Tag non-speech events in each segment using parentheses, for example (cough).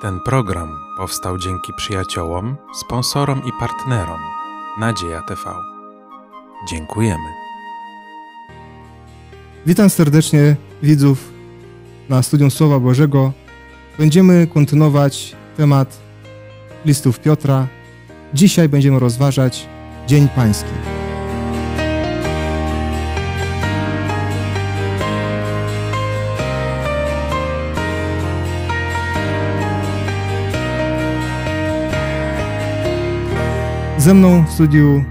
Ten program powstał dzięki przyjaciołom, sponsorom i partnerom Nadzieja TV. Dziękujemy. Witam serdecznie widzów na Studium Słowa Bożego. Będziemy kontynuować temat listów Piotra. Dzisiaj będziemy rozważać Dzień Pański. Ze mną w studiu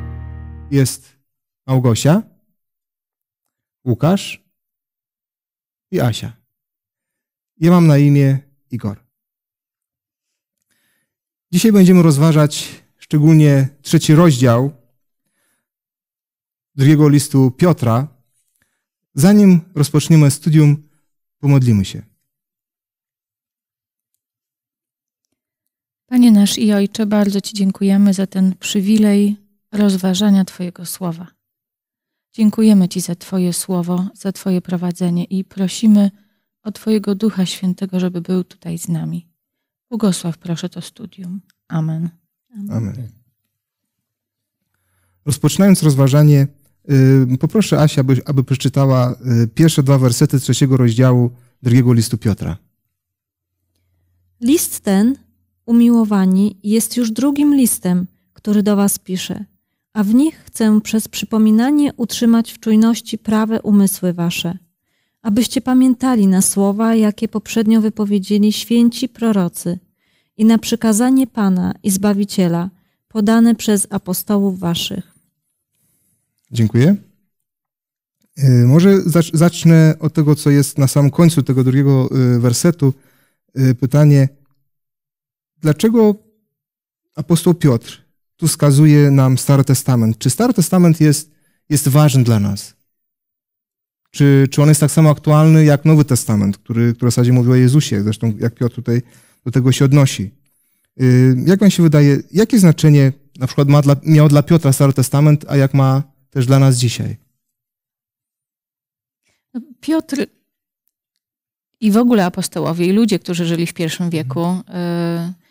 jest Małgosia, Łukasz i Asia. Ja mam na imię Igor. Dzisiaj będziemy rozważać szczególnie trzeci rozdział drugiego listu Piotra. Zanim rozpoczniemy studium, pomodlimy się. Panie nasz i Ojcze, bardzo Ci dziękujemy za ten przywilej rozważania Twojego słowa. Dziękujemy Ci za Twoje słowo, za Twoje prowadzenie i prosimy o Twojego Ducha Świętego, żeby był tutaj z nami. Błogosław proszę to studium. Amen. Amen. Amen. Rozpoczynając rozważanie, y, poproszę Asia, aby, aby przeczytała y, pierwsze dwa wersety trzeciego rozdziału drugiego listu Piotra. List ten umiłowani, jest już drugim listem, który do Was piszę, a w nich chcę przez przypominanie utrzymać w czujności prawe umysły Wasze, abyście pamiętali na słowa, jakie poprzednio wypowiedzieli święci prorocy i na przykazanie Pana i Zbawiciela podane przez apostołów Waszych. Dziękuję. E, może zacznę od tego, co jest na samym końcu tego drugiego e, wersetu. E, pytanie, dlaczego apostoł Piotr tu wskazuje nam Stary Testament? Czy Stary Testament jest, jest ważny dla nas? Czy, czy on jest tak samo aktualny jak Nowy Testament, który, który w zasadzie mówi o Jezusie, zresztą jak Piotr tutaj do tego się odnosi? Y, jak wam się wydaje, jakie znaczenie na przykład ma dla, miał dla Piotra Stary Testament, a jak ma też dla nas dzisiaj? No, Piotr i w ogóle apostołowie i ludzie, którzy żyli w pierwszym wieku, y,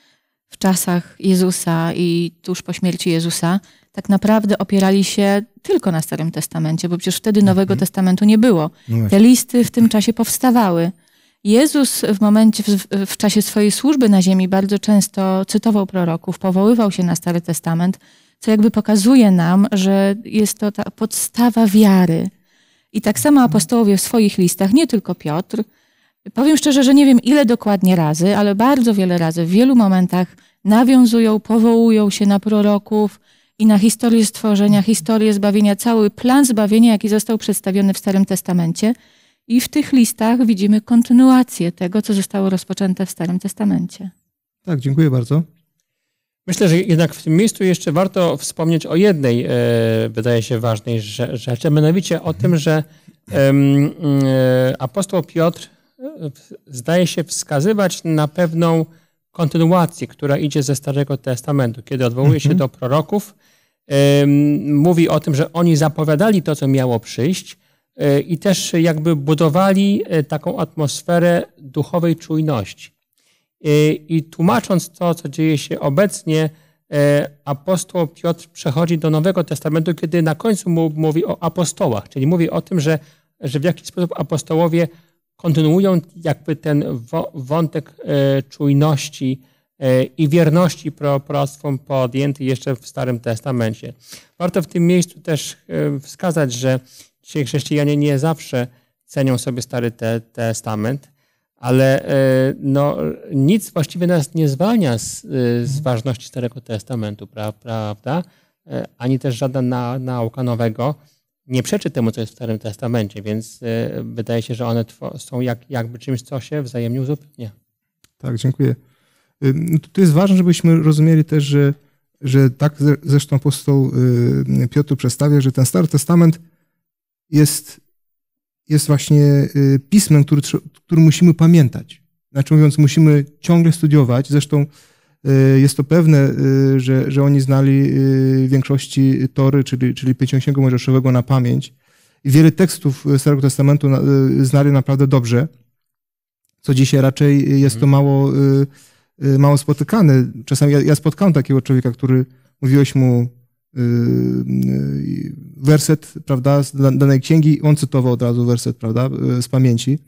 w czasach Jezusa i tuż po śmierci Jezusa, tak naprawdę opierali się tylko na Starym Testamencie, bo przecież wtedy Nowego mhm. Testamentu nie było. No Te listy w tym czasie powstawały. Jezus w momencie, w, w, czasie swojej służby na ziemi bardzo często cytował proroków, powoływał się na Stary Testament, co jakby pokazuje nam, że jest to ta podstawa wiary. I tak samo mhm. apostołowie w swoich listach, nie tylko Piotr, Powiem szczerze, że nie wiem ile dokładnie razy, ale bardzo wiele razy w wielu momentach nawiązują, powołują się na proroków i na historię stworzenia, historię zbawienia, cały plan zbawienia, jaki został przedstawiony w Starym Testamencie. I w tych listach widzimy kontynuację tego, co zostało rozpoczęte w Starym Testamencie. Tak, dziękuję bardzo. Myślę, że jednak w tym miejscu jeszcze warto wspomnieć o jednej, e, wydaje się, ważnej rzeczy, a mianowicie o tym, że e, e, apostoł Piotr zdaje się wskazywać na pewną kontynuację, która idzie ze Starego Testamentu, kiedy odwołuje się mhm. do proroków, mówi o tym, że oni zapowiadali to, co miało przyjść e, i też jakby budowali e, taką atmosferę duchowej czujności. E, I tłumacząc to, co dzieje się obecnie, apostoł Piotr przechodzi do Nowego Testamentu, kiedy na końcu mówi o apostołach, czyli mówi o tym, że, że w jakiś sposób apostołowie kontynuują jakby ten wątek e, czujności e, i wierności proroctwom podjęty jeszcze w Starym Testamencie. Warto w tym miejscu też e, wskazać, że dzisiaj chrześcijanie nie zawsze cenią sobie Stary Testament, ale no, nic właściwie nas nie zwalnia z, z mhm. ważności Starego Testamentu, prawda? Ani też żadna nauka nowego nie przeczy temu, co jest w Starym Testamencie, więc e, wydaje się, że one są jak, jakby czymś, co się wzajemnie uzupełnia. Tak, dziękuję. Y, no to jest ważne, żebyśmy rozumieli też, że, że tak zresztą apostoł y, Piotr przedstawia, że ten Stary Testament jest, jest właśnie y, pismem, który, który musimy pamiętać. Znaczy mówiąc, musimy ciągle studiować. Zresztą Y, jest to pewne, y, że, że oni znali y, większości Tory, czyli, czyli Pięćdziesięciu Mojżeszowego na pamięć. I wiele tekstów Starego Testamentu znali naprawdę dobrze, co dzisiaj raczej jest to mhm. mało, mało spotykane. Czasami ja, ja spotkałem takiego człowieka, który mówiłeś mu werset, prawda, z danej księgi, on cytował od razu werset, prawda, z pamięci.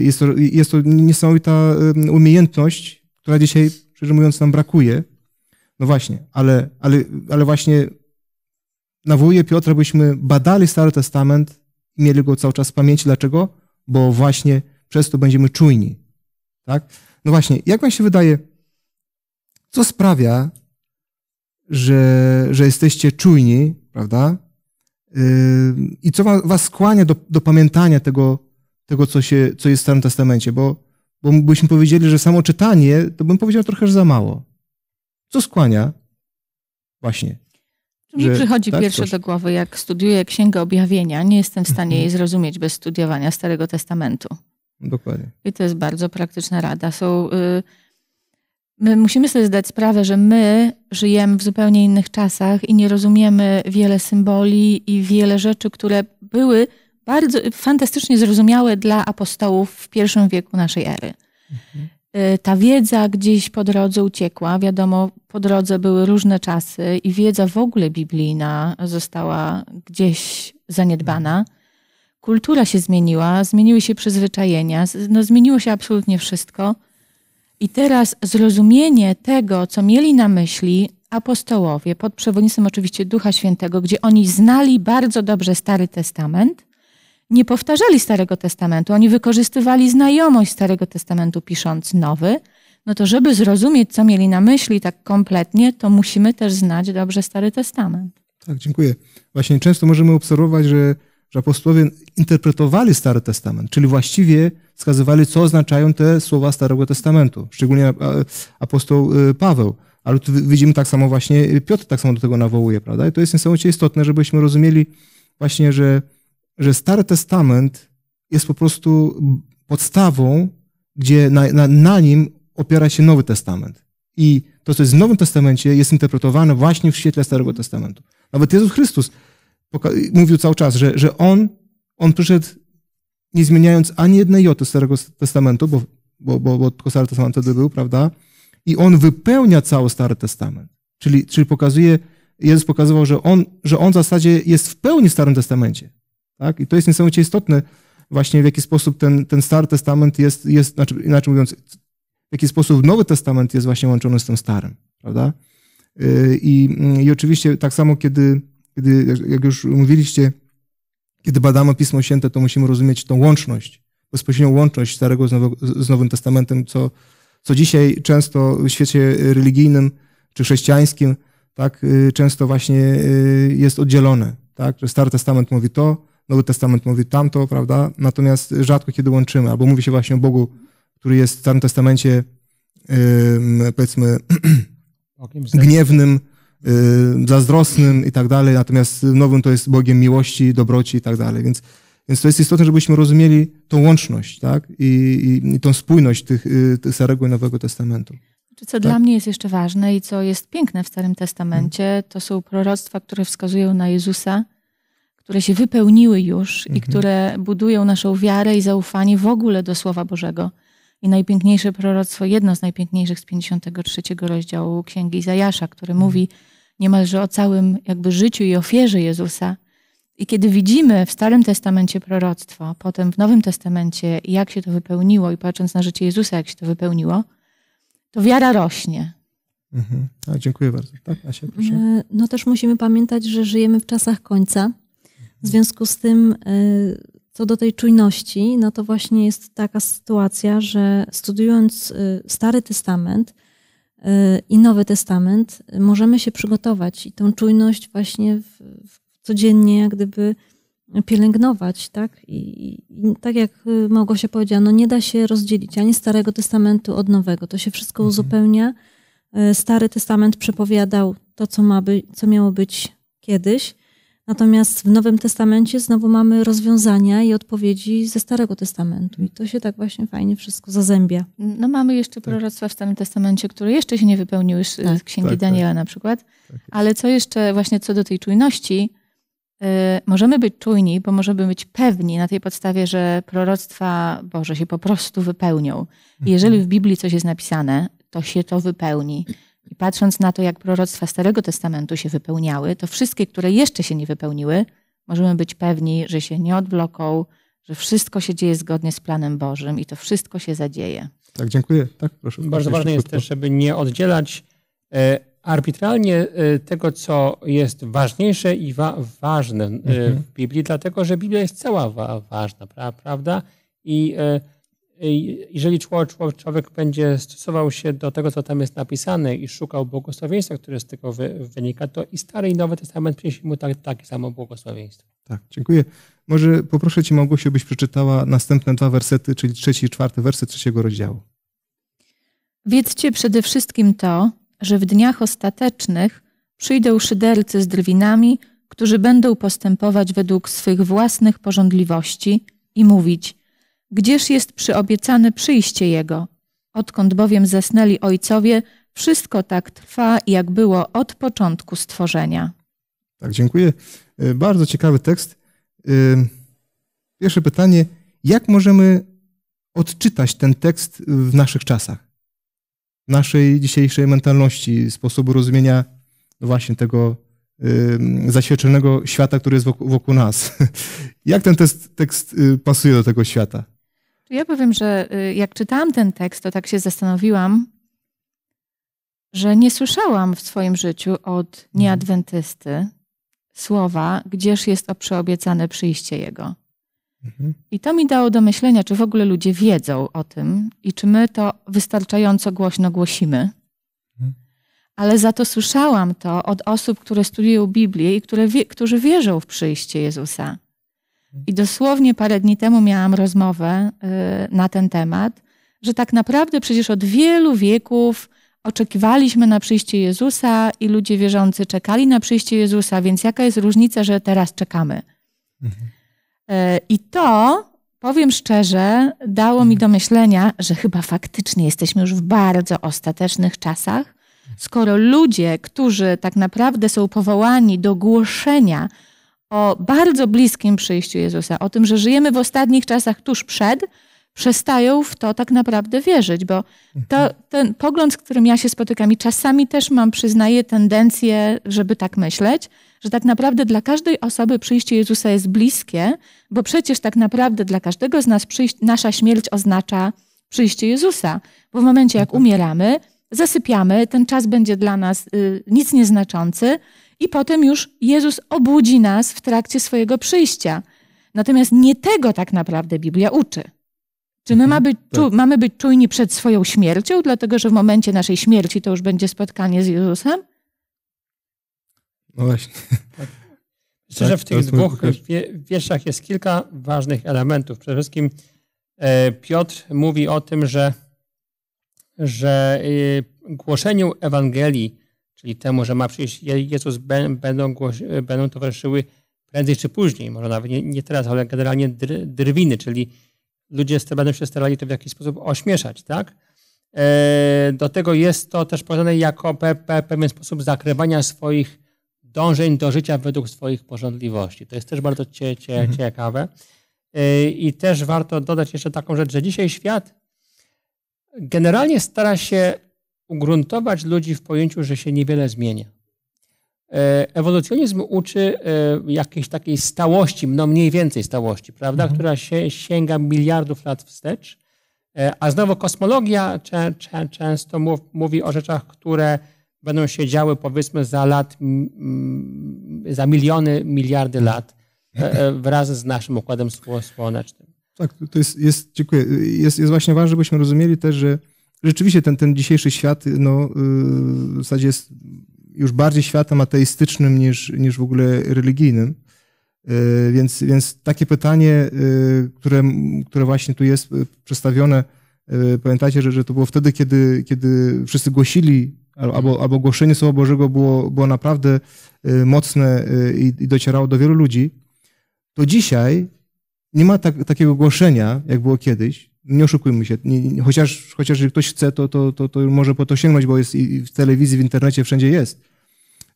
Jest to, jest to niesamowita umiejętność, która dzisiaj szczerze mówiąc, nam brakuje. No właśnie, ale, ale, ale właśnie nawołuje Piotra, byśmy badali Stary Testament i mieli go cały czas w pamięci. Dlaczego? Bo właśnie przez to będziemy czujni. Tak? No właśnie, jak wam się wydaje, co sprawia, że, że jesteście czujni, prawda? Yy, I co was skłania do, do pamiętania tego, tego co, się, co jest w Starym Testamencie? Bo bo byśmy powiedzieli, że samo czytanie, to bym powiedział trochę, że za mało. Co skłania? Właśnie. Mi że, przychodzi tak, pierwsze coś. do głowy, jak studiuję Księgę Objawienia, nie jestem w mhm. stanie jej zrozumieć bez studiowania Starego Testamentu. Dokładnie. I to jest bardzo praktyczna rada. Są, y, my musimy sobie zdać sprawę, że my żyjemy w zupełnie innych czasach i nie rozumiemy wiele symboli i wiele rzeczy, które były bardzo fantastycznie zrozumiałe dla apostołów w pierwszym wieku naszej ery. Mhm. Y, ta wiedza gdzieś po drodze uciekła. Wiadomo, po drodze były różne czasy i wiedza w ogóle biblijna została gdzieś zaniedbana. Mhm. Kultura się zmieniła, zmieniły się przyzwyczajenia, no, zmieniło się absolutnie wszystko. I teraz zrozumienie tego, co mieli na myśli apostołowie, pod przewodnictwem oczywiście Ducha Świętego, gdzie oni znali bardzo dobrze Stary Testament, nie powtarzali Starego Testamentu, oni wykorzystywali znajomość Starego Testamentu pisząc nowy, no to żeby zrozumieć, co mieli na myśli tak kompletnie, to musimy też znać dobrze Stary Testament. Tak, dziękuję. Właśnie często możemy obserwować, że, że apostołowie interpretowali Stary Testament, czyli właściwie wskazywali, co oznaczają te słowa Starego Testamentu, szczególnie e, apostoł e, Paweł. Ale tu widzimy tak samo właśnie, Piotr tak samo do tego nawołuje, prawda? I to jest niesamowicie istotne, żebyśmy rozumieli właśnie, że że Stary Testament jest po prostu podstawą, gdzie na, na, na nim opiera się Nowy Testament. I to, co jest w Nowym Testamencie, jest interpretowane właśnie w świetle Starego Testamentu. Nawet Jezus Chrystus mówił cały czas, że, że on, on przyszedł nie zmieniając ani jednej joty Starego Testamentu, bo, bo, bo, bo tylko Stary Testament wtedy był, prawda? I on wypełnia cały Stary Testament. Czyli, czyli pokazuje, Jezus pokazywał, że on, że on w zasadzie jest w pełni w Starym Testamencie. Tak? I to jest niesamowicie istotne, właśnie w jaki sposób ten, ten Stary Testament jest, jest znaczy, inaczej mówiąc, w jaki sposób Nowy Testament jest właśnie łączony z tym Starym, prawda? Y, I, mm, i oczywiście tak samo, kiedy, kiedy, jak już mówiliście, kiedy badamy Pismo Święte, to musimy rozumieć tą łączność, bezpośrednią łączność Starego z, z Nowym Testamentem, co, co dzisiaj często w świecie religijnym czy chrześcijańskim, tak, y, często właśnie y, jest oddzielone, tak, że Stary Testament mówi to, Nowy Testament mówi tamto, prawda? Natomiast rzadko kiedy łączymy, albo mówi się właśnie o Bogu, który jest w Starym Testamencie, yy, powiedzmy, (clears throat) gniewnym, yy, zazdrosnym i tak dalej, natomiast w Nowym to jest Bogiem miłości, dobroci i tak dalej, więc więc to jest istotne, żebyśmy rozumieli tą łączność, tak? I, i, i tą spójność tych, y, tych Starego i Nowego Testamentu. co tak? dla mnie jest jeszcze ważne i co jest piękne w Starym mhm. Testamencie, to są proroctwa, które wskazują na Jezusa, które się wypełniły już mhm. i które budują naszą wiarę i zaufanie w ogóle do Słowa Bożego. I najpiękniejsze proroctwo, jedno z najpiękniejszych z 53 rozdziału Księgi Izajasza, który mhm. mówi niemalże o całym jakby życiu i ofierze Jezusa. I kiedy widzimy w Starym Testamencie proroctwo, potem w Nowym Testamencie, jak się to wypełniło, i patrząc na życie Jezusa, jak się to wypełniło, to wiara rośnie. Mhm. A, dziękuję bardzo. Tak, Asia, proszę. E, no też musimy pamiętać, że żyjemy w czasach końca w związku z tym, e, co do tej czujności, no to właśnie jest taka sytuacja, że studiując e, Stary Testament e, i Nowy Testament, możemy się przygotować i tą czujność właśnie w, w codziennie jak gdyby pielęgnować, tak? I, I, tak jak się powiedzieć, no nie da się rozdzielić ani Starego Testamentu od Nowego. To się wszystko mhm. uzupełnia. Stary Testament przepowiadał to, co, ma by, co miało być kiedyś. Natomiast w Nowym Testamencie znowu mamy rozwiązania i odpowiedzi ze Starego Testamentu. I to się tak właśnie fajnie wszystko zazębia. No mamy jeszcze tak. proroctwa w Starym Testamencie, które jeszcze się nie wypełniły z tak. Księgi tak, tak. Daniela tak. na przykład. Tak Ale co jeszcze właśnie co do tej czujności, yy, możemy być czujni, bo możemy być pewni na tej podstawie, że proroctwa Boże się po prostu wypełnią. Jeżeli mhm. w Biblii coś jest napisane, to się to wypełni patrząc na to, jak proroctwa Starego Testamentu się wypełniały, to wszystkie, które jeszcze się nie wypełniły, możemy być pewni, że się nie odbloką, że wszystko się dzieje zgodnie z planem Bożym i to wszystko się zadzieje. Tak, dziękuję. Tak, proszę. Bardzo ważne jest też, żeby nie oddzielać e, arbitralnie e, tego, co jest ważniejsze i wa ważne e, w mhm. Biblii, dlatego że Biblia jest cała wa ważna, pra prawda? I jeżeli człowiek będzie stosował się do tego, co tam jest napisane i szukał błogosławieństwa, które z tego wynika, to i Stary i Nowy Testament przyniesie mu tak, takie samo błogosławieństwo. Tak, dziękuję. Może poproszę Cię, Małgosiu, byś przeczytała następne dwa wersety, czyli trzeci i czwarty werset trzeciego rozdziału. Wiedzcie przede wszystkim to, że w dniach ostatecznych przyjdą szydercy z drwinami, którzy będą postępować według swych własnych porządliwości i mówić – gdzież jest przyobiecane przyjście Jego? Odkąd bowiem zasnęli ojcowie, wszystko tak trwa, jak było od początku stworzenia. Tak, dziękuję. E, bardzo ciekawy tekst. E, pierwsze pytanie, jak możemy odczytać ten tekst w naszych czasach, w naszej dzisiejszej mentalności, sposobu rozumienia no właśnie tego e, zaświeczonego świata, który jest wokół, nas? (laughs) jak ten tekst pasuje do tego świata? Ja powiem, że y, jak czytałam ten tekst, to tak się zastanowiłam, że nie słyszałam w swoim życiu od mhm. nieadwentysty słowa, gdzież jest o przyobiecane przyjście Jego. Mhm. I to mi dało do myślenia, czy w ogóle ludzie wiedzą o tym i czy my to wystarczająco głośno głosimy. Mhm. Ale za to słyszałam to od osób, które studiują Biblię i które, którzy wierzą w przyjście Jezusa. I dosłownie parę dni temu miałam rozmowę y, na ten temat, że tak naprawdę przecież od wielu wieków oczekiwaliśmy na przyjście Jezusa i ludzie wierzący czekali na przyjście Jezusa, więc jaka jest różnica, że teraz czekamy? Mhm. Y, I to, powiem szczerze, dało mi mhm. do myślenia, że chyba faktycznie jesteśmy już w bardzo ostatecznych czasach, skoro ludzie, którzy tak naprawdę są powołani do głoszenia o bardzo bliskim przyjściu Jezusa, o tym, że żyjemy w ostatnich czasach tuż przed, przestają w to tak naprawdę wierzyć, bo to, mhm. ten pogląd, z którym ja się spotykam i czasami też mam, przyznaję, tendencję, żeby tak myśleć, że tak naprawdę dla każdej osoby przyjście Jezusa jest bliskie, bo przecież tak naprawdę dla każdego z nas przyjść, nasza śmierć oznacza przyjście Jezusa, bo w momencie jak no tak. umieramy, zasypiamy, ten czas będzie dla nas y, nic nieznaczący i potem już Jezus obudzi nas w trakcie swojego przyjścia. Natomiast nie tego tak naprawdę Biblia uczy. Czy my mhm. ma być, tak. czu, mamy być czujni przed swoją śmiercią, dlatego że w momencie naszej śmierci to już będzie spotkanie z Jezusem? No właśnie. Tak. Myślę, tak, że w tych dwóch wierszach jest kilka ważnych elementów. Przede wszystkim e, Piotr mówi o tym, że, że e, głoszeniu Ewangelii czyli temu, że ma przyjść Jezus, będą, będą towarzyszyły prędzej czy później, może nawet nie, nie teraz, ale generalnie dr, drwiny, czyli ludzie będą się starali to w jakiś sposób ośmieszać, tak? E, do tego jest to też podane jako pewien sposób zakrywania swoich dążeń do życia według swoich porządliwości. To jest też bardzo cie, cie, mhm. ciekawe. E, I też warto dodać jeszcze taką rzecz, że dzisiaj świat generalnie stara się ugruntować ludzi w pojęciu, że się niewiele zmienia. E, ewolucjonizm uczy e, jakiejś takiej stałości, no mniej więcej stałości, prawda, mhm. która się, sięga miliardów lat wstecz. E, a znowu kosmologia często mów, mówi o rzeczach, które będą się działy powiedzmy za lat, za miliony, miliardy lat wraz z naszym układem słonecznym. Tak, to jest, jest dziękuję. Jest, jest właśnie ważne, żebyśmy rozumieli też, że rzeczywiście ten, ten dzisiejszy świat no, y, w zasadzie jest już bardziej światem ateistycznym niż, niż w ogóle religijnym. Y, więc, więc takie pytanie, y, które, które właśnie tu jest przedstawione, pamiętajcie, że, że to było wtedy, kiedy, kiedy wszyscy głosili albo, albo głoszenie Słowa Bożego było, było naprawdę mocne i, i docierało do wielu ludzi, to dzisiaj nie ma tak, takiego głoszenia, jak było kiedyś nie oszukujmy się, nie, nie, chociaż, chociaż jeżeli ktoś chce, to, to, to, to może po to sięgnąć, bo jest i w telewizji, w internecie, wszędzie jest.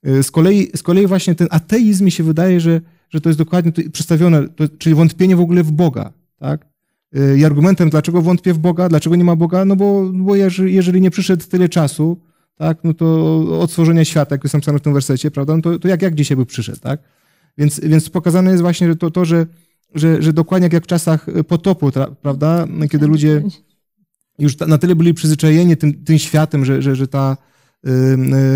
E, z kolei, z kolei właśnie ten ateizm mi się wydaje, że, że to jest dokładnie przedstawione, to, czyli wątpienie w ogóle w Boga, tak? E, I argumentem, dlaczego wątpię w Boga, dlaczego nie ma Boga, no bo, bo jeżeli, nie przyszedł tyle czasu, tak, no to od stworzenia świata, jak jest napisane w tym wersecie, prawda, no to, to jak, jak dzisiaj by przyszedł, tak? Więc, więc pokazane jest właśnie to, to że że, że dokładnie jak w czasach y, potopu, prawda? Kiedy ludzie już na tyle byli przyzwyczajeni tym, tym światem, że, że, że ta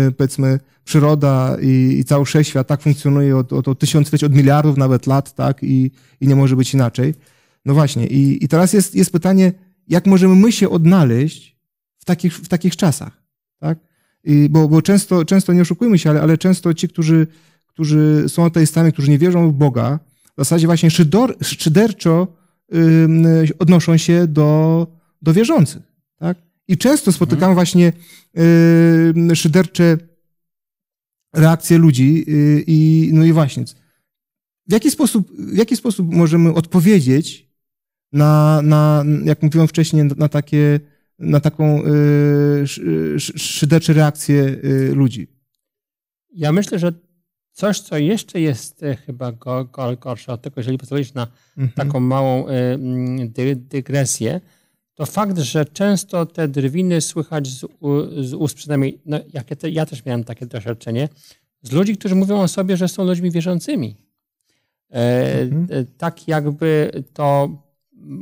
y, powiedzmy przyroda i, i cały wszechświat tak funkcjonuje od, od, od tysiącleci, od miliardów nawet lat, tak? I, i nie może być inaczej. No właśnie. I, i teraz jest, jest pytanie, jak możemy my się odnaleźć w takich, w takich czasach, tak? I, bo, bo często, często nie oszukujmy się, ale, ale często ci, którzy, którzy są ateistami, którzy nie wierzą w Boga, w zasadzie właśnie szyderczo odnoszą się do, do wierzących. Tak? I często spotykam mhm. właśnie szydercze reakcje ludzi y, i no i właśnie. W jaki sposób, w jaki sposób możemy odpowiedzieć na, na jak mówiłem wcześniej, na takie na taką yy, szydercze reakcję y, ludzi? Ja myślę, że Coś, co jeszcze jest e, chyba gorsze od tego, jeżeli pozwolisz na mhm. taką małą e, dygresję, to fakt, że często te drwiny słychać z, ust, przynajmniej no, ja, te, ja też miałem takie doświadczenie, z ludzi, którzy mówią o sobie, że są ludźmi wierzącymi. E, mhm. E, tak jakby to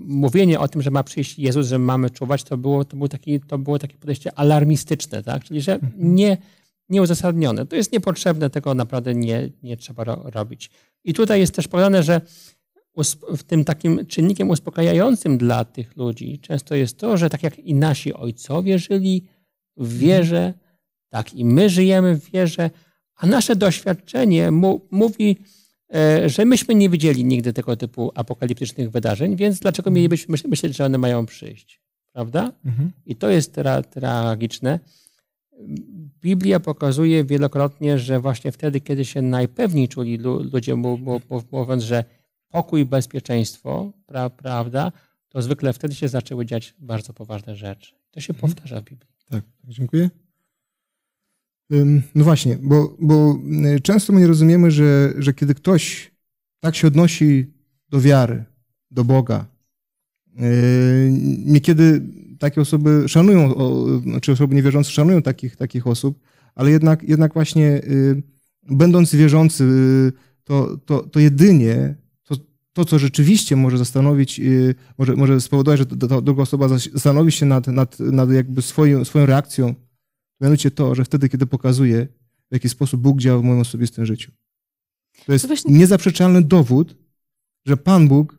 mówienie o tym, że ma przyjść Jezus, że mamy czuwać, to było, to było, taki, to było takie podejście alarmistyczne, tak? czyli że mhm. nie nieuzasadnione. To jest niepotrzebne, tego naprawdę nie, nie trzeba robić. I tutaj jest też podane, że w tym takim czynnikiem uspokajającym dla tych ludzi często jest to, że tak jak i nasi ojcowie żyli w mhm. wierze, tak i my żyjemy w wierze, a nasze doświadczenie mówi, e, że myśmy nie widzieli nigdy tego typu apokaliptycznych wydarzeń, więc dlaczego mhm. mielibyśmy myśleć, że one mają przyjść? Prawda? Mhm. I to jest tra tragiczne. Biblia pokazuje wielokrotnie, że właśnie wtedy, kiedy się najpewniej czuli ludzie, mówiąc, że pokój bezpieczeństwo, pra, prawda, to zwykle wtedy się zaczęły dziać bardzo poważne rzeczy. To się mhm. powtarza w Biblii. Tak, tak dziękuję. No właśnie, bo, bo y, często my nie rozumiemy, że, że kiedy ktoś tak się odnosi do wiary, do Boga, y, niekiedy takie osoby szanują, czy znaczy osoby niewierzące szanują takich, takich osób, ale jednak, jednak właśnie y, będąc wierzący, y, to, to, to jedynie to, to, co rzeczywiście może zastanowić, y, może, może spowodować, że ta druga osoba zastanowi się nad, nad, nad jakby swoją, swoją reakcją, mianowicie to, że wtedy, kiedy pokazuje, w jaki sposób Bóg działa w moim osobistym życiu. To jest to właśnie... niezaprzeczalny dowód, że Pan Bóg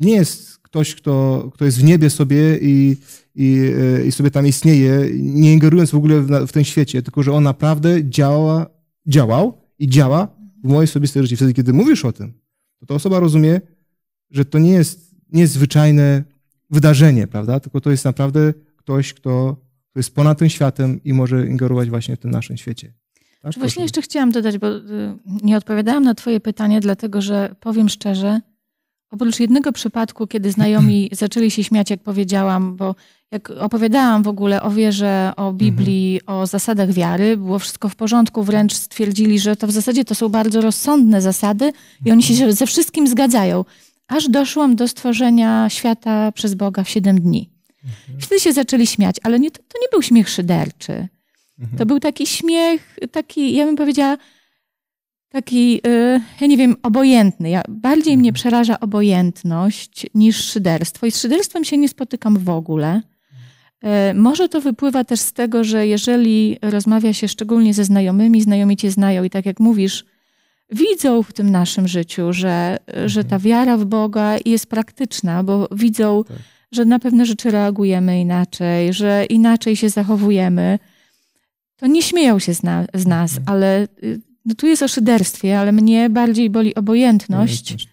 nie jest ktoś, kto, kto jest w niebie sobie i, i, e, i sobie tam istnieje, nie ingerując w ogóle w, w ten świecie, tylko że on naprawdę działa, działał i działa w mojej osobistej życiu. Wtedy, kiedy mówisz o tym, to ta osoba rozumie, że to nie jest niezwyczajne wydarzenie, prawda? Tylko to jest naprawdę ktoś, kto, kto jest ponad tym światem i może ingerować właśnie w tym naszym świecie. Tak, Właśnie proszę. jeszcze chciałam dodać, bo y, nie odpowiadałam na Twoje pytanie, dlatego że powiem szczerze, Oprócz jednego przypadku, kiedy znajomi (clears throat) zaczęli się śmiać, jak powiedziałam, bo jak opowiadałam w ogóle o wierze, o mhm. Biblii, mhm. o zasadach wiary, było wszystko w porządku, wręcz stwierdzili, że to w zasadzie to są bardzo rozsądne zasady i oni się ze wszystkim zgadzają. Aż doszłam do stworzenia świata przez Boga w siedem dni. Mhm. Wtedy się zaczęli śmiać, ale nie, to, to nie był śmiech szyderczy. Mhm. To był taki śmiech, taki, ja bym powiedziała, taki, y, ja nie wiem, obojętny. Ja, bardziej mnie mhm. przeraża obojętność niż szyderstwo. I z szyderstwem się nie spotykam w ogóle. Mhm. Y, może to wypływa też z tego, że jeżeli rozmawia się szczególnie ze znajomymi, znajomi cię znają i tak jak mówisz, widzą w tym naszym życiu, że, y, że ta mhm. wiara w Boga jest praktyczna, bo widzą, tak. że na pewne rzeczy reagujemy inaczej, że inaczej się zachowujemy. To nie śmieją się z, na, z nas, ale no tu jest o szyderstwie, ale mnie bardziej boli obojętność.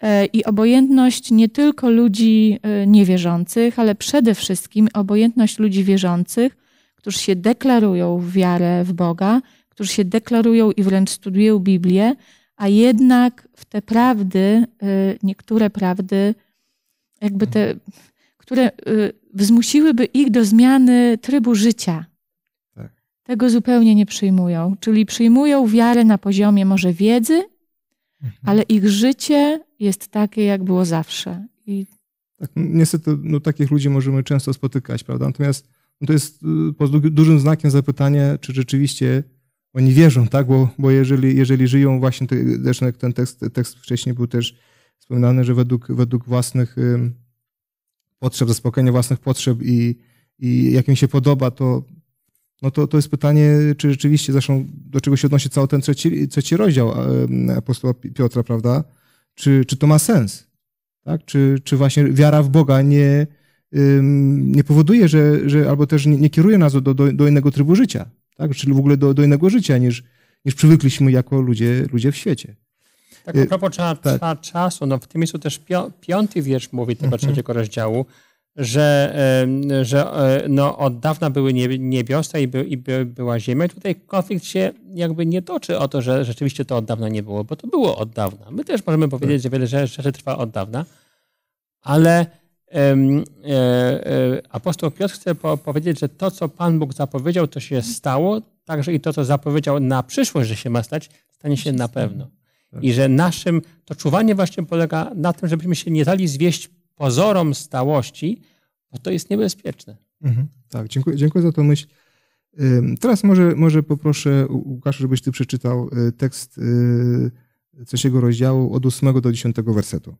E, I obojętność nie tylko ludzi e, niewierzących, ale przede wszystkim obojętność ludzi wierzących, którzy się deklarują w wiarę w Boga, którzy się deklarują i wręcz studiują Biblię, a jednak w te prawdy, e, niektóre prawdy, jakby te, które wzmusiłyby ich do zmiany trybu życia tego zupełnie nie przyjmują. Czyli przyjmują wiarę na poziomie może wiedzy, mhm. ale ich życie jest takie, jak było zawsze. I... Tak, niestety no, takich ludzi możemy często spotykać, prawda? Natomiast no, to jest y, pod dużym znakiem zapytanie, czy rzeczywiście oni wierzą, tak? Bo, bo jeżeli, jeżeli żyją właśnie, zresztą jak ten tekst, tekst wcześniej był też wspominany, że według, według własnych potrzeb, zaspokojenia własnych potrzeb i, i jak im się podoba, to no to, to jest pytanie, czy rzeczywiście, zresztą do czego się odnosi cały ten trzeci, trzeci rozdział apostoła Piotra, prawda? Czy, czy to ma sens? Tak? Czy, czy właśnie wiara w Boga nie, nie powoduje, że, że albo też nie, nie kieruje nas do, do, do, innego trybu życia, tak? czyli w ogóle do, do innego życia niż, niż przywykliśmy jako ludzie, ludzie w świecie. Tak, a y, propos tak. czasu, no w tym miejscu też piąty wiersz mówi tego mm trzeciego rozdziału, że, że e, no, od dawna były niebiosa i, by, i by, była ziemia. I tutaj konflikt się jakby nie toczy o to, że rzeczywiście to od dawna nie było, bo to było od dawna. My też możemy tak. powiedzieć, że wiele rzeczy trwa od dawna, ale um, e, apostoł Piotr chce po, powiedzieć, że to, co Pan Bóg zapowiedział, to się stało, także i to, co zapowiedział na przyszłość, że się ma stać, stanie się na pewno. Tak. I że naszym, to czuwanie właśnie polega na tym, żebyśmy się nie dali zwieść pozorom stałości, bo to jest niebezpieczne. Mhm, tak, dziękuję, dziękuję za tę myśl. Teraz może, może poproszę Łukasz, żebyś ty przeczytał y, tekst y, trzeciego rozdziału od ósmego do dziesiątego wersetu.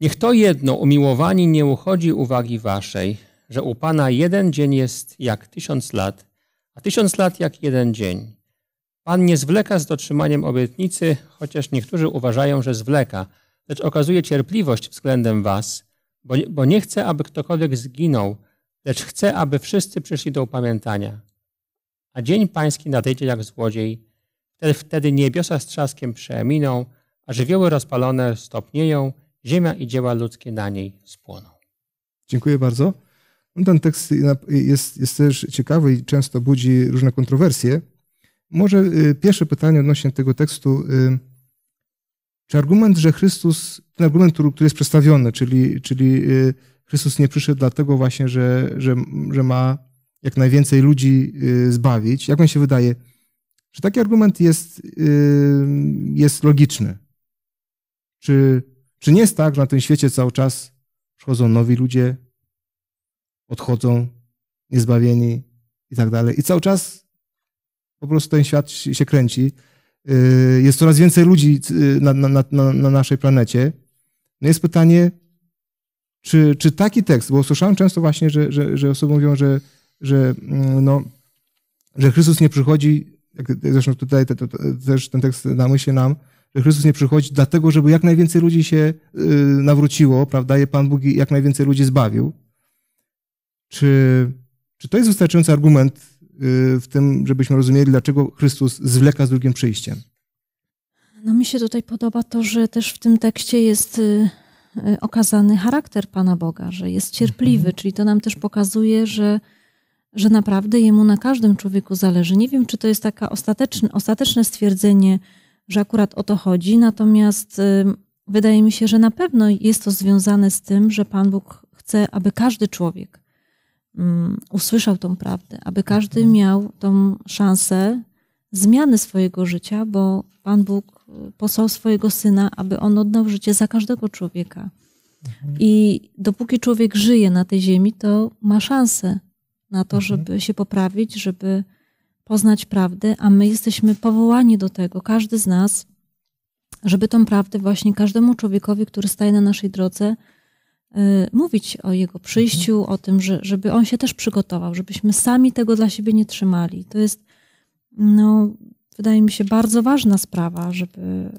Niech to jedno, umiłowani, nie uchodzi uwagi waszej, że u Pana jeden dzień jest jak tysiąc lat, a tysiąc lat jak jeden dzień. Pan nie zwleka z dotrzymaniem obietnicy, chociaż niektórzy uważają, że zwleka – lecz okazuje cierpliwość względem was, bo, bo nie chce, aby ktokolwiek zginął, lecz chce, aby wszyscy przyszli do upamiętania. A dzień pański nadejdzie jak złodziej, wtedy, wtedy niebiosa z trzaskiem przeminą, a żywioły rozpalone stopnieją, ziemia i dzieła ludzkie na niej spłoną. Dziękuję bardzo. No, ten tekst jest, jest też ciekawy i często budzi różne kontrowersje. Może y, pierwsze pytanie odnośnie tego tekstu y, czy argument, że Chrystus, ten argument, który, który jest przedstawiony, czyli, czyli y, Chrystus nie przyszedł dlatego właśnie, że, że, że ma jak najwięcej ludzi y, zbawić, jak mi się wydaje, czy taki argument jest, y, jest logiczny? Czy, czy nie jest tak, że na tym świecie cały czas przychodzą nowi ludzie, odchodzą niezbawieni i tak dalej? I cały czas po prostu ten świat się kręci. Y, jest coraz więcej ludzi y, na, na, na, na naszej planecie. No jest pytanie, czy, czy taki tekst, bo słyszałem często właśnie, że, że, że osoby mówią, że, że, mm, no, że Chrystus nie przychodzi, zresztą tutaj te, te, też ten tekst namyśli nam, że Chrystus nie przychodzi dlatego, żeby jak najwięcej ludzi się y, nawróciło, prawda, je Pan Bóg jak najwięcej ludzi zbawił. Czy, czy to jest wystarczający argument Y, w tym, żebyśmy rozumieli, dlaczego Chrystus zwleka z drugim przyjściem. No mi się tutaj podoba to, że też w tym tekście jest y, y, okazany charakter Pana Boga, że jest cierpliwy, mhm. czyli to nam też pokazuje, że, że naprawdę jemu na każdym człowieku zależy. Nie wiem, czy to jest taka ostateczne, ostateczne stwierdzenie, że akurat o to chodzi, natomiast wydaje mi się, że na pewno jest to związane z tym, że Pan Bóg chce, aby każdy człowiek Mm, usłyszał tą prawdę, aby każdy miał tą szansę zmiany swojego życia, bo Pan Bóg y, posłał swojego syna, aby on oddał życie za każdego człowieka. Mhm. I dopóki człowiek żyje na tej ziemi, to ma szansę na to, mhm. żeby się poprawić, żeby poznać prawdę, a my jesteśmy powołani do tego, każdy z nas, żeby tą prawdę właśnie każdemu człowiekowi, który staje na naszej drodze, Y, mówić o jego przyjściu, mhm. o tym, że, żeby on się też przygotował, żebyśmy sami tego dla siebie nie trzymali. To jest, no, wydaje mi się, bardzo ważna sprawa, żeby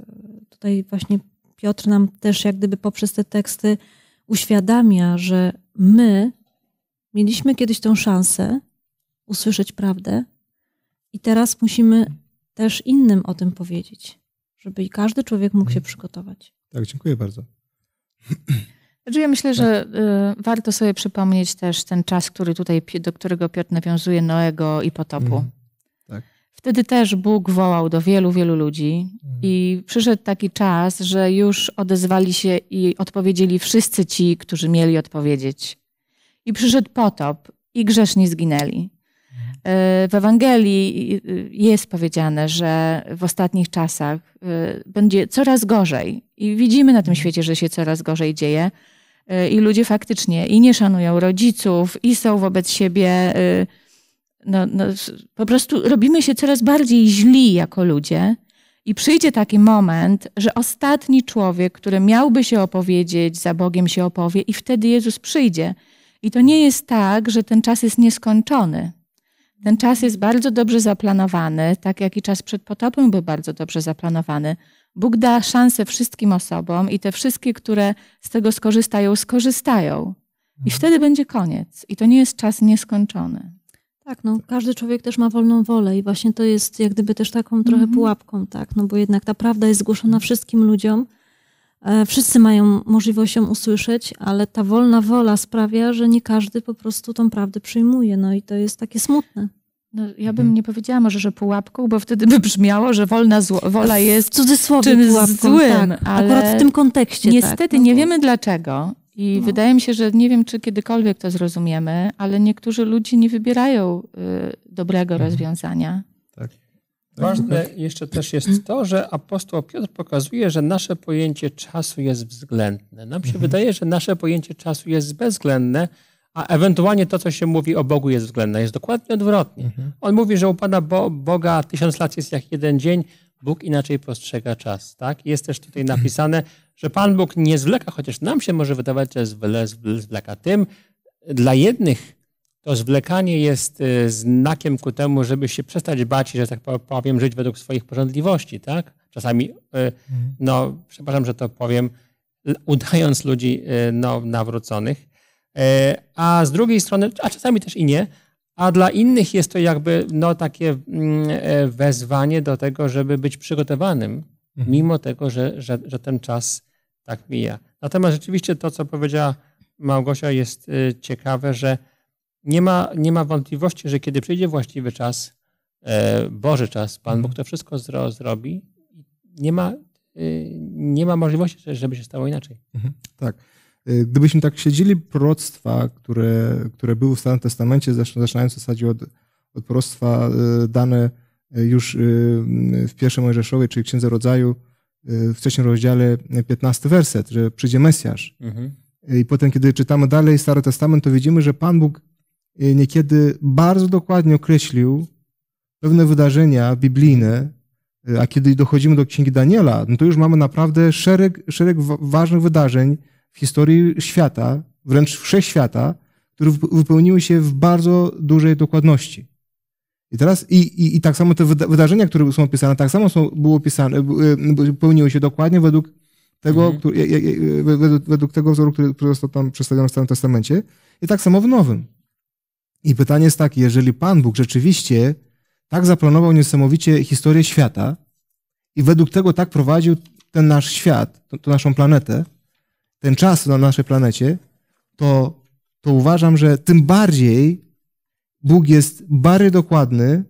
tutaj właśnie Piotr nam też jak gdyby poprzez te teksty uświadamia, że my mieliśmy kiedyś tą szansę usłyszeć prawdę i teraz musimy też innym o tym powiedzieć, żeby i każdy człowiek mógł się mhm. przygotować. Tak, dziękuję bardzo. (clears throat) Znaczy ja myślę, że y, warto sobie przypomnieć też ten czas, który tutaj, do którego Piotr nawiązuje Noego i potopu. Mm, Wtedy też Bóg wołał do wielu, wielu ludzi mhm. i przyszedł taki czas, że już odezwali się i odpowiedzieli wszyscy ci, którzy mieli odpowiedzieć. I przyszedł potop i grzeszni zginęli. Mhm. Y, w Ewangelii y, y, jest powiedziane, że w ostatnich czasach będzie coraz gorzej i widzimy na tym mhm. świecie, że się coraz gorzej dzieje Y, i ludzie faktycznie i nie szanują rodziców, i są wobec siebie. Y, no, no, po prostu robimy się coraz bardziej źli jako ludzie. I przyjdzie taki moment, że ostatni człowiek, który miałby się opowiedzieć, za Bogiem się opowie, i wtedy Jezus przyjdzie. I to nie jest tak, że ten czas jest nieskończony. Ten czas jest bardzo dobrze zaplanowany, tak jak i czas przed potopem był bardzo dobrze zaplanowany. Bóg da szansę wszystkim osobom i te wszystkie, które z tego skorzystają, skorzystają. I mhm. wtedy będzie koniec. I to nie jest czas nieskończony. Tak, no każdy człowiek też ma wolną wolę i właśnie to jest jak gdyby też taką trochę mhm. pułapką, tak, no bo jednak ta prawda jest zgłoszona wszystkim ludziom, e, wszyscy mają możliwość ją usłyszeć, ale ta wolna wola sprawia, że nie każdy po prostu tą prawdę przyjmuje, no i to jest takie smutne. No, ja bym mhm. nie powiedziała może, że pułapką, bo wtedy by brzmiało, że wolna zło, wola jest w cudzysłowie czymś pułapką, złym. Tak, ale akurat w tym kontekście. Niestety tak, no, nie wiemy dlaczego. I no. wydaje mi się, że nie wiem, czy kiedykolwiek to zrozumiemy, ale niektórzy ludzie nie wybierają y, dobrego mhm. rozwiązania. Tak. Ważne tak. jeszcze też jest to, że apostoł Piotr pokazuje, że nasze pojęcie czasu jest względne. Nam się mhm. wydaje, że nasze pojęcie czasu jest bezwzględne, a ewentualnie to, co się mówi o Bogu, jest względne. Jest dokładnie odwrotnie. Mhm. On mówi, że u Pana Bo Boga tysiąc lat jest jak jeden dzień, Bóg inaczej postrzega czas. Tak? Jest też tutaj mhm. napisane, że Pan Bóg nie zwleka, chociaż nam się może wydawać, że zwleka tym. Dla jednych to zwlekanie jest y, znakiem ku temu, żeby się przestać bać, że tak powiem, żyć według swoich porządliwości. Tak? Czasami, y, mhm. no, przepraszam, że to powiem, udając ludzi y, no, nawróconych. E, a z drugiej strony, a czasami też i nie, a dla innych jest to jakby no, takie mm, e, wezwanie do tego, żeby być przygotowanym, mhm. mimo tego, że, że, że ten czas tak mija. Natomiast rzeczywiście to, co powiedziała Małgosia, jest y, ciekawe, że nie ma, nie ma wątpliwości, że kiedy przyjdzie właściwy czas, e, Boży czas, Pan mhm. Bóg to wszystko zro, zrobi. Nie ma, y, nie ma możliwości, żeby się stało inaczej. Mhm. Tak. Y, gdybyśmy tak siedzieli proroctwa, które, które były w Starym Testamencie, zaczynając w zasadzie od, od proroctwa y, dane y, już w pierwszej Mojżeszowej, czyli Księdze Rodzaju, w trzecim rozdziale, 15 werset, że przyjdzie Mesjasz. Mhm. I potem, kiedy czytamy dalej Stary Testament, to widzimy, że Pan Bóg niekiedy bardzo dokładnie określił pewne wydarzenia biblijne, a kiedy dochodzimy do Księgi Daniela, no to już mamy naprawdę szereg, szereg ważnych wydarzeń, w historii świata, wręcz wszechświata, które wypełniły się w bardzo dużej dokładności. I teraz, i, i, i tak samo te wydarzenia, które są opisane, tak samo są, było opisane, y, wypełniły się dokładnie według tego, mhm. który, według, według, tego wzoru, który, który został tam przedstawiony w Starym Testamencie i tak samo w Nowym. I pytanie jest takie, jeżeli Pan Bóg rzeczywiście tak zaplanował niesamowicie historię świata i według tego tak prowadził ten nasz świat, to naszą planetę, ten czas na naszej planecie, to, to uważam, że tym bardziej Bóg jest bardziej dokładny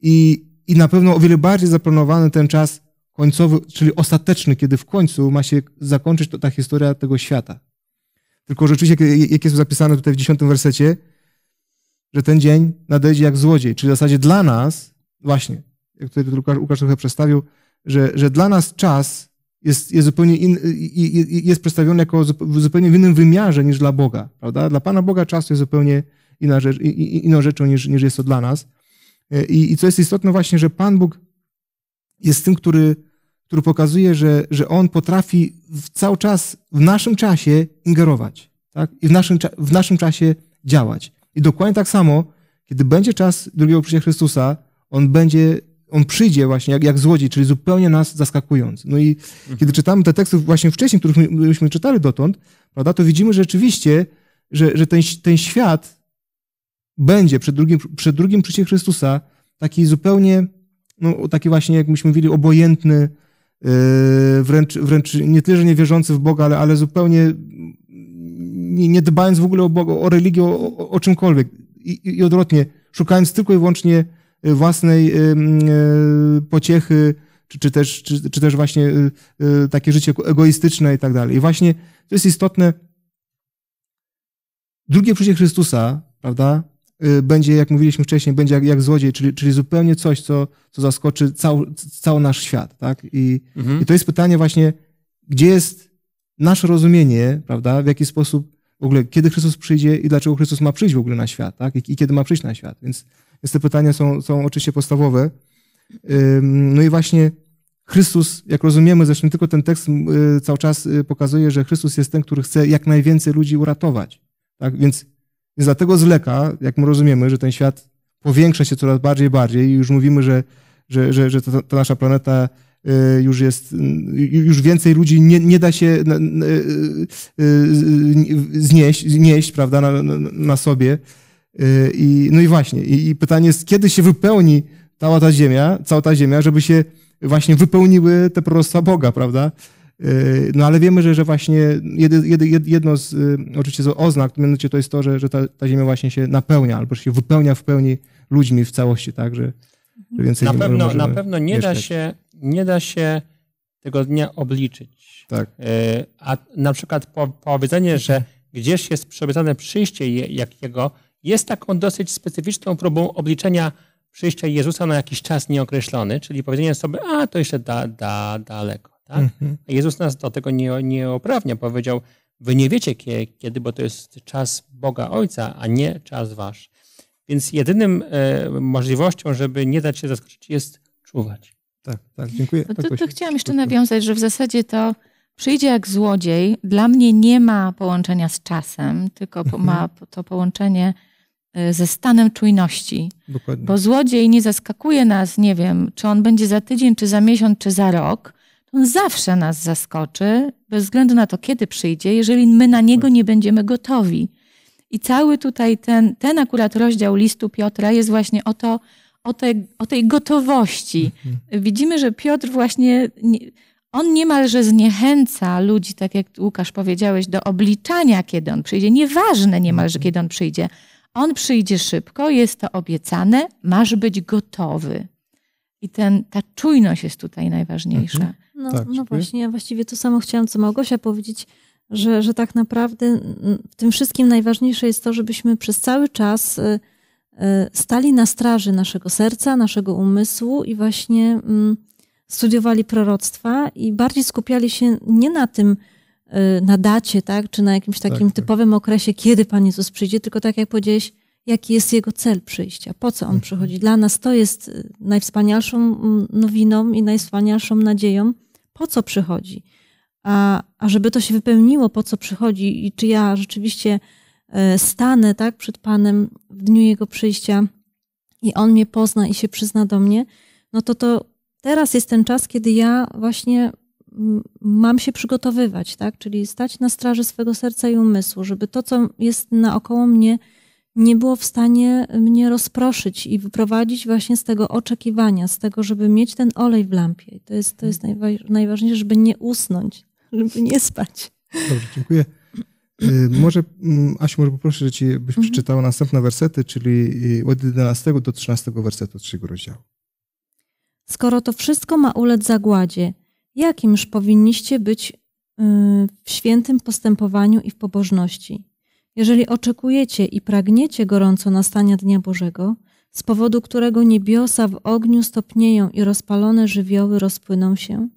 i, i na pewno o wiele bardziej zaplanowany ten czas końcowy, czyli ostateczny, kiedy w końcu ma się zakończyć ta historia tego świata. Tylko rzeczywiście, jak jest zapisane tutaj w dziesiątym wersecie, że ten dzień nadejdzie jak złodziej, czyli w zasadzie dla nas, właśnie, jak tutaj Łukasz, Łukasz trochę przedstawił, że, że dla nas czas jest, jest zupełnie in, jest przedstawiony jako w zupełnie innym wymiarze niż dla Boga, prawda? Dla Pana Boga czas jest zupełnie inna rzecz, inną rzeczą niż, niż jest to dla nas. E, I, I co jest istotne właśnie, że Pan Bóg jest tym, który, który pokazuje, że, że On potrafi w cały czas, w naszym czasie ingerować, tak? I w naszym, w naszym czasie działać. I dokładnie tak samo, kiedy będzie czas drugiego przyjścia Chrystusa, On będzie on przyjdzie właśnie jak, jak złodziej, czyli zupełnie nas zaskakując. No i mhm. kiedy czytamy te teksty właśnie wcześniej, których my, myśmy czytali dotąd, prawda, to widzimy że rzeczywiście, że, że ten, ten świat będzie przed drugim, przed drugim przyjściem Chrystusa taki zupełnie, no taki właśnie, jak myśmy mówili, obojętny, yy, wręcz, wręcz nie tyle, że niewierzący w Boga, ale, ale zupełnie nie, nie dbając w ogóle o Boga, o religię, o, o, o czymkolwiek. I, I, odwrotnie, szukając tylko i wyłącznie własnej y, e, pociechy, czy, czy, też, czy, czy też właśnie y, y, takie życie egoistyczne i tak dalej. I właśnie to jest istotne. Drugie przyjście Chrystusa, prawda, będzie, jak mówiliśmy wcześniej, będzie jak, jak złodziej, czyli, czyli zupełnie coś, co, co zaskoczy cał, cały nasz świat, tak? I, mhm. I to jest pytanie właśnie, gdzie jest nasze rozumienie, prawda, w jaki sposób w ogóle, kiedy Chrystus przyjdzie i dlaczego Chrystus ma przyjść w ogóle na świat, tak? I, i kiedy ma przyjść na świat, więc... Więc te pytania są, są oczywiście podstawowe. No i właśnie Chrystus, jak rozumiemy, zresztą tylko ten tekst y, cały czas y, pokazuje, że Chrystus jest ten, który chce jak najwięcej ludzi uratować. Tak? Więc, dlatego zleka, jak my rozumiemy, że ten świat powiększa się coraz bardziej bardziej i już mówimy, że, że, że, że ta, ta nasza planeta y, już jest, już więcej ludzi nie, nie da się znieść, znieść prawda, na, na, na sobie. Y, I, no i właśnie, i, i pytanie jest, kiedy się wypełni cała ta ziemia, cała ta ziemia, żeby się właśnie wypełniły te proroctwa Boga, prawda? Y, no ale wiemy, że, że właśnie jedno z y, oczywiście z oznak, mianowicie to jest to, że, że ta, ta ziemia właśnie się napełnia, albo się wypełnia w pełni ludźmi w całości, tak, że, że mhm. więcej na pewno, Na pewno nie da, się, nie da się tego dnia obliczyć. Tak. A na przykład powiedzenie, że gdzieś jest przeobiecane przyjście Jakiego, jest taką dosyć specyficzną próbą obliczenia przyjścia Jezusa na jakiś czas nieokreślony, czyli powiedzenia sobie, a to jeszcze da, da, daleko. Tak? Mhm. Jezus nas do tego nie, nie oprawnia. Powiedział, wy nie wiecie kiedy, bo to jest czas Boga Ojca, a nie czas wasz. Więc jedynym e, możliwością, żeby nie dać się zaskoczyć, jest czuwać. Tak, tak, dziękuję. No to, to chciałam jeszcze nawiązać, że w zasadzie to przyjdzie jak złodziej. Dla mnie nie ma połączenia z czasem, tylko mhm. ma to połączenie Y, ze stanem czujności. Dokładnie. Bo złodziej nie zaskakuje nas, nie wiem, czy on będzie za tydzień, czy za miesiąc, czy za rok. On zawsze nas zaskoczy, bez względu na to, kiedy przyjdzie, jeżeli my na niego nie będziemy gotowi. I cały tutaj ten, ten akurat rozdział listu Piotra jest właśnie o, to, o, te, o tej gotowości. Mhm. Widzimy, że Piotr właśnie, on niemalże zniechęca ludzi, tak jak Łukasz powiedziałeś, do obliczania, kiedy on przyjdzie. Nieważne niemalże, mhm. kiedy on przyjdzie on przyjdzie szybko, jest to obiecane, masz być gotowy. I ten, ta czujność jest tutaj najważniejsza. Mhm. No, tak, no właśnie, ja właściwie to samo chciałam, co Małgosia powiedzieć, że, że tak naprawdę mm, w tym wszystkim najważniejsze jest to, żebyśmy przez cały czas y, y, stali na straży naszego serca, naszego umysłu i właśnie mm, studiowali proroctwa i bardziej skupiali się nie na tym, Y, na dacie, tak? czy na jakimś takim tak, tak. typowym tak. okresie, kiedy Pan Jezus przyjdzie, tylko tak jak powiedziałeś, jaki jest Jego cel przyjścia, po co On mhm. przychodzi. Dla nas to jest y, najwspanialszą mm, nowiną i najwspanialszą nadzieją, po co przychodzi. A, a żeby to się wypełniło, po co przychodzi i czy ja rzeczywiście y, stanę tak, przed Panem w dniu Jego przyjścia i On mnie pozna i się przyzna do mnie, no to to teraz jest ten czas, kiedy ja właśnie mam się przygotowywać, tak? Czyli stać na straży swego serca i umysłu, żeby to, co jest naokoło mnie, nie było w stanie mnie rozproszyć i wyprowadzić właśnie z tego oczekiwania, z tego, żeby mieć ten olej w lampie. I to jest, to jest mhm. najważniejsze, żeby nie usnąć, żeby nie spać. Dobrze, dziękuję. Y, może, mm, Asiu, może poproszę, że ci byś mhm. przeczytała następne wersety, czyli y, od 11 do 13 wersetu trzeciego rozdziału. Skoro to wszystko ma ulec zagładzie, Jakimż powinniście być y, w świętym postępowaniu i w pobożności? Jeżeli oczekujecie i pragniecie gorąco nastania Dnia Bożego, z powodu którego niebiosa w ogniu stopnieją i rozpalone żywioły rozpłyną się,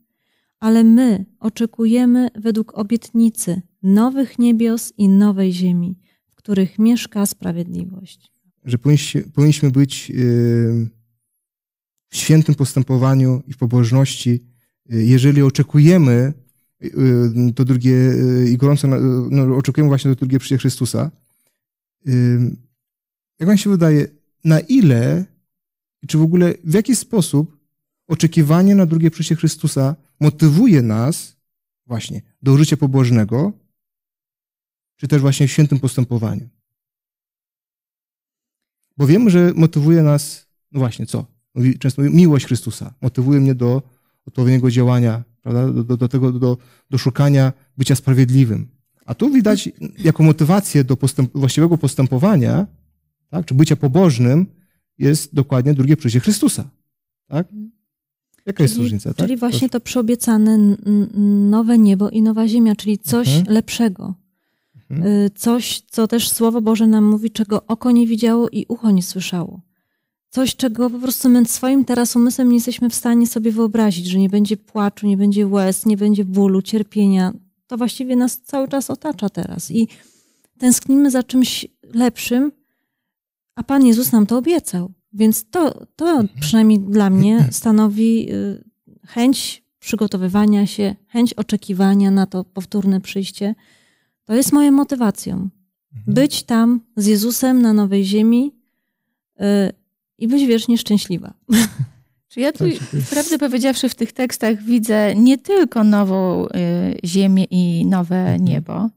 ale my oczekujemy według obietnicy nowych niebios i nowej ziemi, w których mieszka sprawiedliwość. Że powinniśmy, być y, w świętym postępowaniu i w pobożności Y, jeżeli oczekujemy, y, y, to drugie, i gorąco no, oczekujemy właśnie do drugie przyjścia Chrystusa, jak wam się wydaje, na ile, czy w ogóle w jaki sposób oczekiwanie na drugie przyjście Chrystusa motywuje nas właśnie do życia pobożnego, czy też właśnie w świętym postępowaniu? Bo wiem, że motywuje nas, no właśnie co? Często mówi miłość Chrystusa motywuje mnie do odpowiedniego działania, prawda? Do, do, do tego, do, do szukania bycia sprawiedliwym. A tu widać jako motywację do postęp, właściwego postępowania, tak, czy bycia pobożnym, jest dokładnie drugie przyjście Chrystusa. Tak? Jaka czyli, jest różnica? Tak? Czyli właśnie to przyobiecane nowe niebo i nowa ziemia, czyli coś mhm. lepszego. Mhm. Y, coś, co też Słowo Boże nam mówi, czego oko nie widziało i ucho nie słyszało coś, czego po prostu my swoim teraz umysłem nie jesteśmy w stanie sobie wyobrazić, że nie będzie płaczu, nie będzie łez, nie będzie bólu, cierpienia. To właściwie nas cały czas otacza teraz i tęsknimy za czymś lepszym, a Pan Jezus nam to obiecał. Więc to, to mhm. przynajmniej dla mnie mhm. stanowi y, chęć przygotowywania się, chęć oczekiwania na to powtórne przyjście. To jest moją motywacją. Mhm. Być tam z Jezusem na nowej ziemi, y, i być wiesz nieszczęśliwa. (laughs) Czy ja tu, tak, prawdę powiedziawszy, w tych tekstach widzę nie tylko nową y, ziemię i nowe mhm. niebo,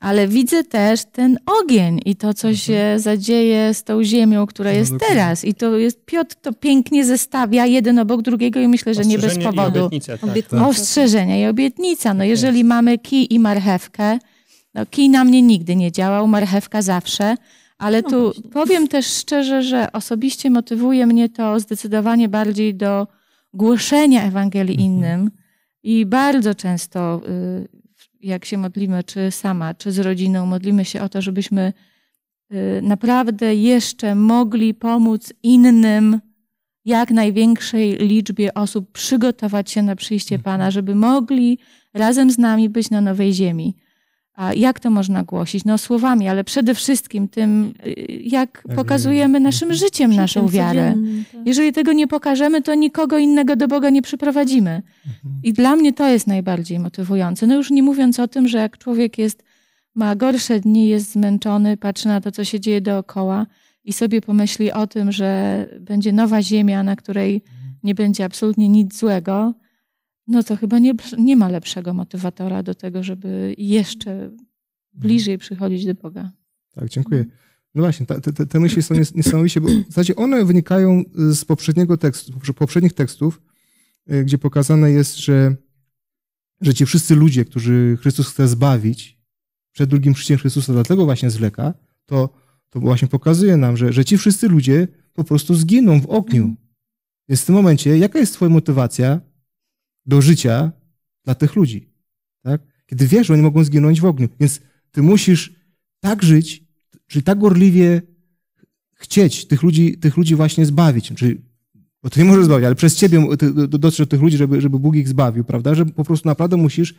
ale widzę też ten ogień i to, co mhm. się zadzieje z tą ziemią, która jest teraz. I to jest Piotr to pięknie zestawia jeden obok drugiego i myślę, że nie bez powodu. I tak, tak. Ostrzeżenia i obietnica. No, jeżeli mamy kij i marchewkę, no, kij na mnie nigdy nie działał, marchewka zawsze ale no tu właśnie. (laughs) powiem też szczerze, że osobiście motywuje mnie to zdecydowanie bardziej do głoszenia Ewangelii mhm. innym. I bardzo często, y, jak się modlimy, czy sama, czy z rodziną, modlimy się o to, żebyśmy y, naprawdę jeszcze mogli pomóc innym, jak największej liczbie osób przygotować się na przyjście mhm. Pana, żeby mogli razem z nami być na nowej ziemi. A jak to można głosić? No słowami, ale przede wszystkim tym, y, jak tak, pokazujemy naszym mhm. życiem naszą wiarę. Tak. Jeżeli tego nie pokażemy, to nikogo innego do Boga nie przyprowadzimy. Mhm. I dla mnie to jest najbardziej motywujące. No już nie mówiąc o tym, że jak człowiek jest, ma gorsze dni, jest zmęczony, patrzy na to, co się dzieje dookoła i sobie pomyśli o tym, że będzie nowa ziemia, na której mhm. nie będzie absolutnie nic złego, no to chyba nie, nie ma lepszego motywatora do tego, żeby jeszcze bliżej przychodzić do Boga. Tak, dziękuję. No właśnie, te, te, te myśli są niesamowite, bo w zasadzie one wynikają z poprzedniego tekstu, poprzednich tekstów, y, gdzie pokazane jest, że, że ci wszyscy ludzie, którzy Chrystus chce zbawić przed drugim przyjściem Chrystusa, dlatego właśnie zwleka, to, to właśnie pokazuje nam, że, że ci wszyscy ludzie po prostu zginą w ogniu. Więc w tym momencie, jaka jest twoja motywacja do życia dla tych ludzi. Tak? Kiedy wiesz, że oni mogą zginąć w ogniu. Więc ty musisz tak żyć, czyli tak gorliwie chcieć tych ludzi, tych ludzi właśnie zbawić. Czyli, bo ty nie możesz zbawić, ale przez ciebie dotrzeć do tych ludzi, żeby, żeby Bóg ich zbawił, prawda? Że po prostu naprawdę musisz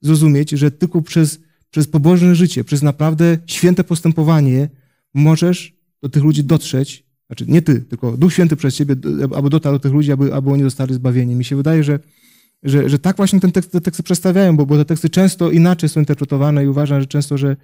zrozumieć, że tylko przez, przez pobożne życie, przez naprawdę święte postępowanie możesz do tych ludzi dotrzeć. Znaczy nie ty, tylko Duch Święty przez ciebie, aby dotarł do tych ludzi, aby, aby oni dostali zbawienie. Mi się wydaje, że że, że tak właśnie ten tekst, te teksty przedstawiają, bo, bo te teksty często inaczej są interpretowane i uważam, że często, że,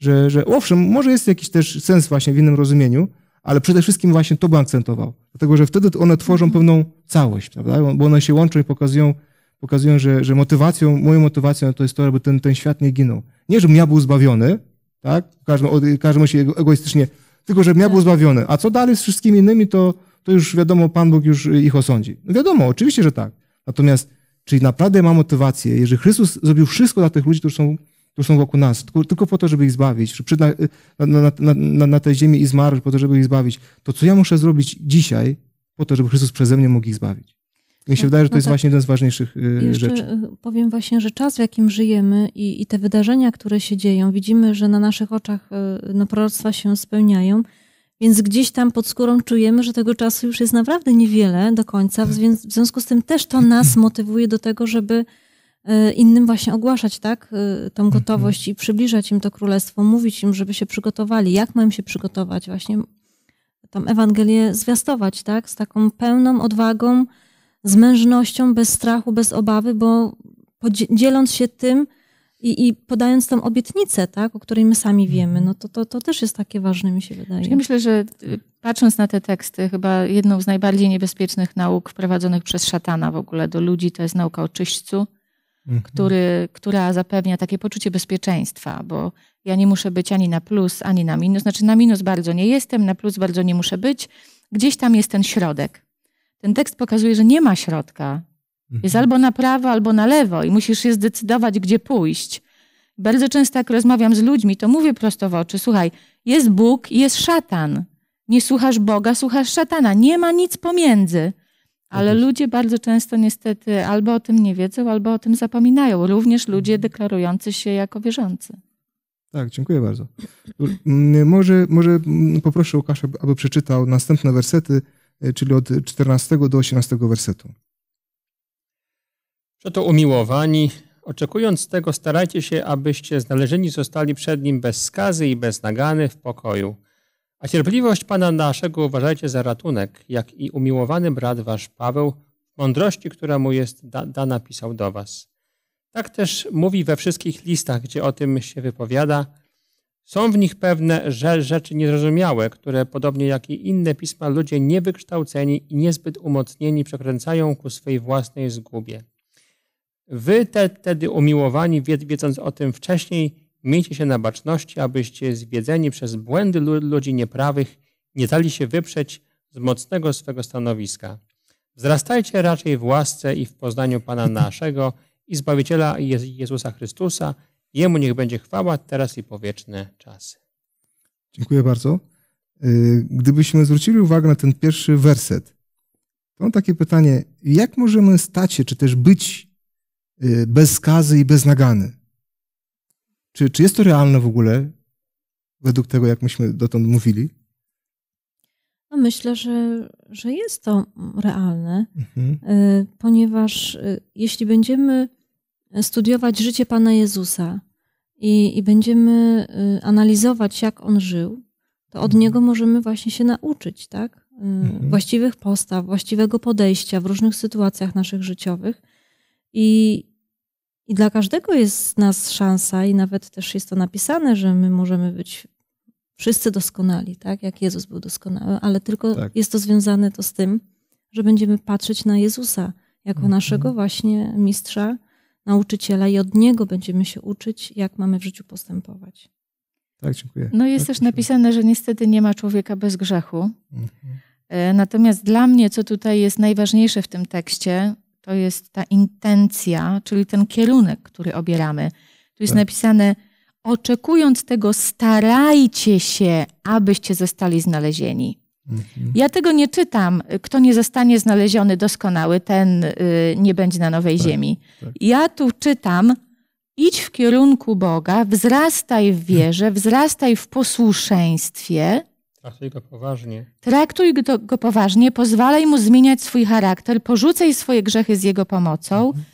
że, że owszem, może jest jakiś też sens właśnie w innym rozumieniu, ale przede wszystkim właśnie to bym akcentował. Dlatego, że wtedy one tworzą mhm. pewną całość, prawda? Bo one się łączą i pokazują, pokazują że, że motywacją, moją motywacją to jest to, aby ten, ten świat nie ginął. Nie, żebym ja był zbawiony, tak? Każdy, każdy myśli egoistycznie, tylko żebym ja był tak. zbawiony. A co dalej z wszystkimi innymi, to, to już wiadomo, Pan Bóg już ich osądzi. No wiadomo, oczywiście, że tak. Natomiast Czyli naprawdę ma motywację. Jeżeli Chrystus zrobił wszystko dla tych ludzi, którzy są, którzy są wokół nas, tylko, tylko po to, żeby ich zbawić, że przyszedł y, na, na, na, na tej ziemi i zmarł po to, żeby ich zbawić, to co ja muszę zrobić dzisiaj po to, żeby Chrystus przeze mnie mógł ich zbawić? Mi się no, wydaje, że no to jest tak. właśnie jeden z ważniejszych y, Jeszcze rzeczy. Y, powiem właśnie, że czas, w jakim żyjemy i, i te wydarzenia, które się dzieją, widzimy, że na naszych oczach no, proroctwa się spełniają. Więc gdzieś tam pod skórą czujemy, że tego czasu już jest naprawdę niewiele do końca, w związku z tym też to nas (laughs) motywuje do tego, żeby e, innym właśnie ogłaszać, tak, e, tą mhm. gotowość i przybliżać im to królestwo, mówić im, żeby się przygotowali, jak mają się przygotować, właśnie tam Ewangelię zwiastować, tak, z taką pełną odwagą, z mężnością, bez strachu, bez obawy, bo dzieląc się tym, i, I, podając tam obietnicę, tak, o której my sami wiemy, mhm. no to, to, to też jest takie ważne, mi się wydaje. Ja myślę, że y, patrząc na te teksty, chyba jedną z najbardziej niebezpiecznych nauk wprowadzonych przez szatana w ogóle do ludzi to jest nauka o czyśćcu, mhm. który, która zapewnia takie poczucie bezpieczeństwa, bo ja nie muszę być ani na plus, ani na minus. Znaczy na minus bardzo nie jestem, na plus bardzo nie muszę być. Gdzieś tam jest ten środek. Ten tekst pokazuje, że nie ma środka. Jest mhm. albo na prawo, albo na lewo i musisz się zdecydować, gdzie pójść. Bardzo często, jak rozmawiam z ludźmi, to mówię prosto w oczy: słuchaj, jest Bóg i jest szatan. Nie słuchasz Boga, słuchasz szatana. Nie ma nic pomiędzy. Ale ludzie bardzo często niestety albo o tym nie wiedzą, albo o tym zapominają. Również ludzie mhm. deklarujący się jako wierzący. Tak, dziękuję bardzo. Mm, może, może mm, poproszę Łukasza, aby przeczytał następne wersety, e, czyli od 14 do 18 wersetu. Co to umiłowani, oczekując tego, starajcie się, abyście znaleźli zostali przed Nim bez skazy i bez nagany w pokoju. A cierpliwość Pana naszego uważajcie za ratunek, jak i umiłowany brat wasz Paweł, w mądrości, która mu jest da, dana, pisał do was. Tak też mówi we wszystkich listach, gdzie o tym się wypowiada. Są w nich pewne rzeczy niezrozumiałe, które podobnie jak i inne pisma ludzie niewykształceni i niezbyt umocnieni przekręcają ku swej własnej zgubie. Wy te, tedy umiłowani, wiedząc o tym wcześniej, miejcie się na baczności, abyście zwiedzeni przez błędy ludzi nieprawych nie dali się wyprzeć z mocnego swego stanowiska. Wzrastajcie raczej w łasce i w poznaniu Pana (laughs) naszego i Zbawiciela Jezusa Chrystusa. Jemu niech będzie chwała teraz i powieczne czasy. Dziękuję bardzo. Y, gdybyśmy zwrócili uwagę na ten pierwszy werset, to mam takie pytanie, jak możemy stać się, czy też być Y, bez skazy i bez nagany. Czy, czy jest to realne w ogóle, według tego, jak myśmy dotąd mówili? No myślę, że, że jest to realne, mhm. Y, ponieważ y, jeśli będziemy studiować życie Pana Jezusa i, i będziemy analizować, jak On żył, to od mhm. Niego możemy właśnie się nauczyć, tak? Mhm. Właściwych postaw, właściwego podejścia w różnych sytuacjach naszych życiowych – i, I dla każdego jest z nas szansa, i nawet też jest to napisane, że my możemy być wszyscy doskonali, tak? Jak Jezus był doskonały, ale tylko tak. jest to związane to z tym, że będziemy patrzeć na Jezusa jako mhm. naszego właśnie mistrza, nauczyciela i od niego będziemy się uczyć, jak mamy w życiu postępować. Tak, dziękuję. No jest tak, też dziękuję. napisane, że niestety nie ma człowieka bez grzechu. Mhm. E, natomiast dla mnie, co tutaj jest najważniejsze w tym tekście, to jest ta intencja, czyli ten kierunek, który obieramy. Tu jest tak. napisane, oczekując tego, starajcie się, abyście zostali znalezieni. Mhm. Ja tego nie czytam. Kto nie zostanie znaleziony doskonały, ten y, nie będzie na nowej tak, ziemi. Tak. Ja tu czytam, idź w kierunku Boga, wzrastaj w wierze, wzrastaj w posłuszeństwie, Traktuj go poważnie. Traktuj go, poważnie, pozwalaj mu zmieniać swój charakter, porzucaj swoje grzechy z jego pomocą mhm.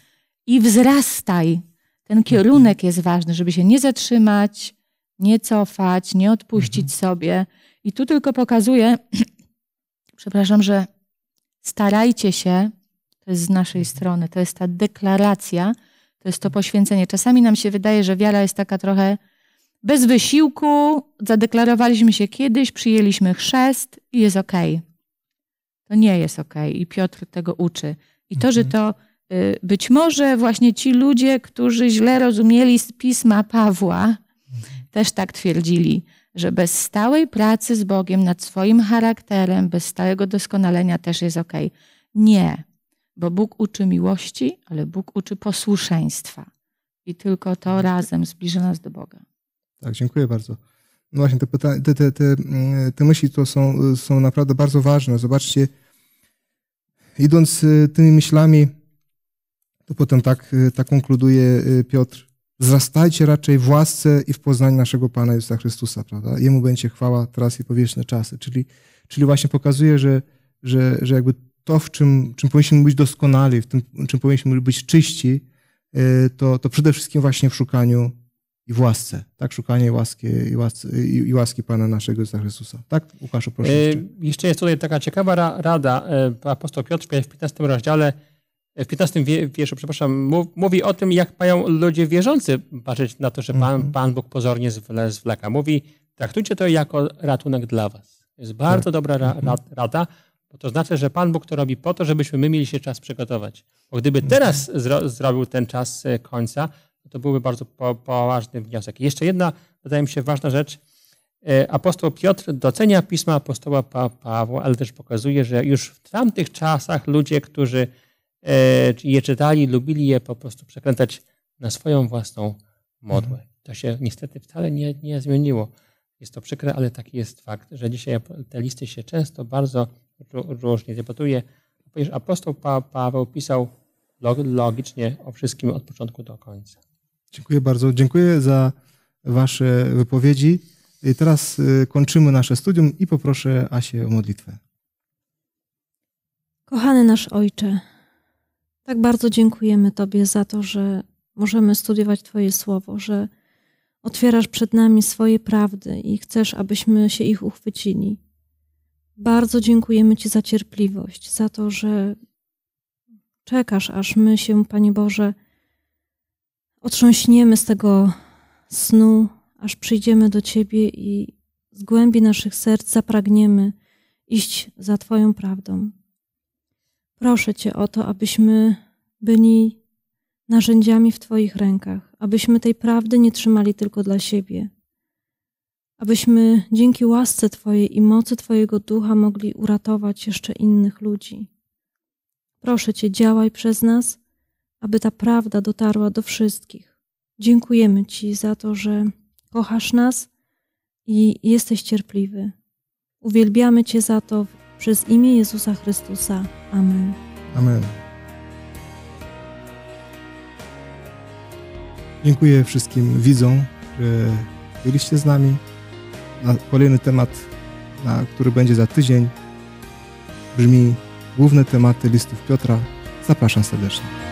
i wzrastaj. Ten mhm. kierunek mhm. jest ważny, żeby się nie zatrzymać, nie cofać, nie odpuścić mhm. sobie. I tu tylko pokazuję, (clears throat) przepraszam, że starajcie się, to jest z naszej mhm. strony, to jest ta deklaracja, to jest to poświęcenie. Czasami nam się wydaje, że wiara jest taka trochę bez wysiłku zadeklarowaliśmy się kiedyś, przyjęliśmy chrzest i jest okej. Okay. To nie jest okej okay. i Piotr tego uczy. I to, że mhm. to y, być może właśnie ci ludzie, którzy źle rozumieli z pisma Pawła, mhm. też tak twierdzili, że bez stałej pracy z Bogiem nad swoim charakterem, bez stałego doskonalenia też jest ok. Nie, bo Bóg uczy miłości, ale Bóg uczy posłuszeństwa. I tylko to mhm. razem zbliży nas do Boga. Tak, dziękuję bardzo. No właśnie, te, te, te, te, mm, te myśli to są, są naprawdę bardzo ważne. Zobaczcie, idąc y, tymi myślami, to potem tak, y, tak konkluduje y, Piotr. Zrastajcie raczej w łasce i w poznaniu naszego Pana Jezusa Chrystusa, prawda? Jemu będzie chwała teraz i powierzchne czasy. Czyli, czyli właśnie pokazuje, że, że, że jakby to, w czym, czym powinniśmy być doskonali, w tym, czym powinniśmy być czyści, to, to przede wszystkim właśnie w szukaniu i w łasce, tak? Szukanie łaski i łas i łaski Pana naszego Jezusa Chrystusa. Tak, Łukaszu, proszę. Jeszcze. E, jeszcze jest tutaj taka ciekawa ra, rada. E, apostoł Piotr w 15 rozdziale, e, w 15 wierszu, przepraszam, mów, mówi o tym, jak mają ludzie wierzący patrzeć na to, że Pan, mm-hmm. Pan Bóg pozornie zwle, zwleka. Mówi, traktujcie to jako ratunek dla was. To jest bardzo tak. dobra ra, mhm. ra, rada, bo to znaczy, że Pan Bóg to robi po to, żebyśmy my mieli się czas przygotować. Bo gdyby mhm. teraz zro, zrobił ten czas końca, to byłby bardzo poważny wniosek. Jeszcze jedna, wydaje mi się, ważna rzecz. E, apostoł Piotr docenia pisma apostoła pa Pawła, ale też pokazuje, że już w tamtych czasach ludzie, którzy e, je czytali, lubili je po prostu przekręcać na swoją własną modłę. Mhm. To się niestety wcale nie, nie zmieniło. Jest to przykre, ale taki jest fakt, że dzisiaj te listy się często bardzo różnie debatuje, ponieważ apostoł pa Paweł pisał logicznie o wszystkim od początku do końca. Dziękuję bardzo. Dziękuję za Wasze wypowiedzi. I teraz y, kończymy nasze studium i poproszę Asię o modlitwę. Kochany nasz Ojcze, tak bardzo dziękujemy Tobie za to, że możemy studiować Twoje słowo, że otwierasz przed nami swoje prawdy i chcesz, abyśmy się ich uchwycili. Bardzo dziękujemy Ci za cierpliwość, za to, że czekasz, aż my się, Panie Boże, otrząśniemy z tego snu, aż przyjdziemy do Ciebie i z głębi naszych serc zapragniemy iść za Twoją prawdą. Proszę Cię o to, abyśmy byli narzędziami w Twoich rękach, abyśmy tej prawdy nie trzymali tylko dla siebie, abyśmy dzięki łasce Twojej i mocy Twojego ducha mogli uratować jeszcze innych ludzi. Proszę Cię, działaj przez nas aby ta prawda dotarła do wszystkich. Dziękujemy Ci za to, że kochasz nas i jesteś cierpliwy. Uwielbiamy Cię za to przez imię Jezusa Chrystusa. Amen. Amen. Dziękuję wszystkim widzom, że byliście z nami. Na kolejny temat, na który będzie za tydzień, brzmi główne tematy listów Piotra. Zapraszam serdecznie.